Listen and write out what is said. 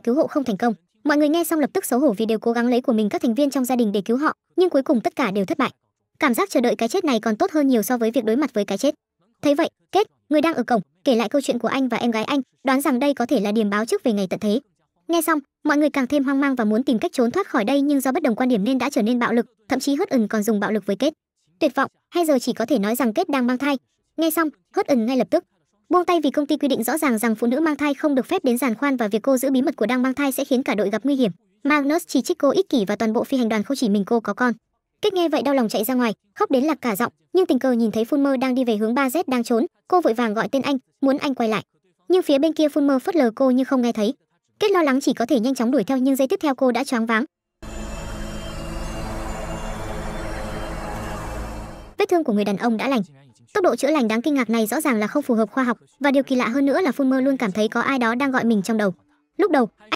cứu hộ không thành công mọi người nghe xong lập tức xấu hổ vì đều cố gắng lấy của mình các thành viên trong gia đình để cứu họ nhưng cuối cùng tất cả đều thất bại cảm giác chờ đợi cái chết này còn tốt hơn nhiều so với việc đối mặt với cái chết thấy vậy kết người đang ở cổng kể lại câu chuyện của anh và em gái anh đoán rằng đây có thể là điểm báo trước về ngày tận thế nghe xong mọi người càng thêm hoang mang và muốn tìm cách trốn thoát khỏi đây nhưng do bất đồng quan điểm nên đã trở nên bạo lực thậm chí hớt ẩn còn dùng bạo lực với kết tuyệt vọng hay giờ chỉ có thể nói rằng kết đang mang thai nghe xong hớt ẩn ngay lập tức buông tay vì công ty quy định rõ ràng rằng phụ nữ mang thai không được phép đến giàn khoan và việc cô giữ bí mật của đang mang thai sẽ khiến cả đội gặp nguy hiểm magnus chỉ trích cô ích kỷ và toàn bộ phi hành đoàn không chỉ mình cô có con kết nghe vậy đau lòng chạy ra ngoài khóc đến lạc cả giọng nhưng tình cờ nhìn thấy phun mơ đang đi về hướng 3 z đang trốn cô vội vàng gọi tên anh muốn anh quay lại nhưng phía bên kia phun mơ phớt lờ cô như không nghe thấy kết lo lắng chỉ có thể nhanh chóng đuổi theo nhưng giây tiếp theo cô đã choáng váng vết thương của người đàn ông đã lành. Tốc độ chữa lành đáng kinh ngạc này rõ ràng là không phù hợp khoa học và điều kỳ lạ hơn nữa là Fulmer luôn cảm thấy có ai đó đang gọi mình trong đầu. Lúc đầu,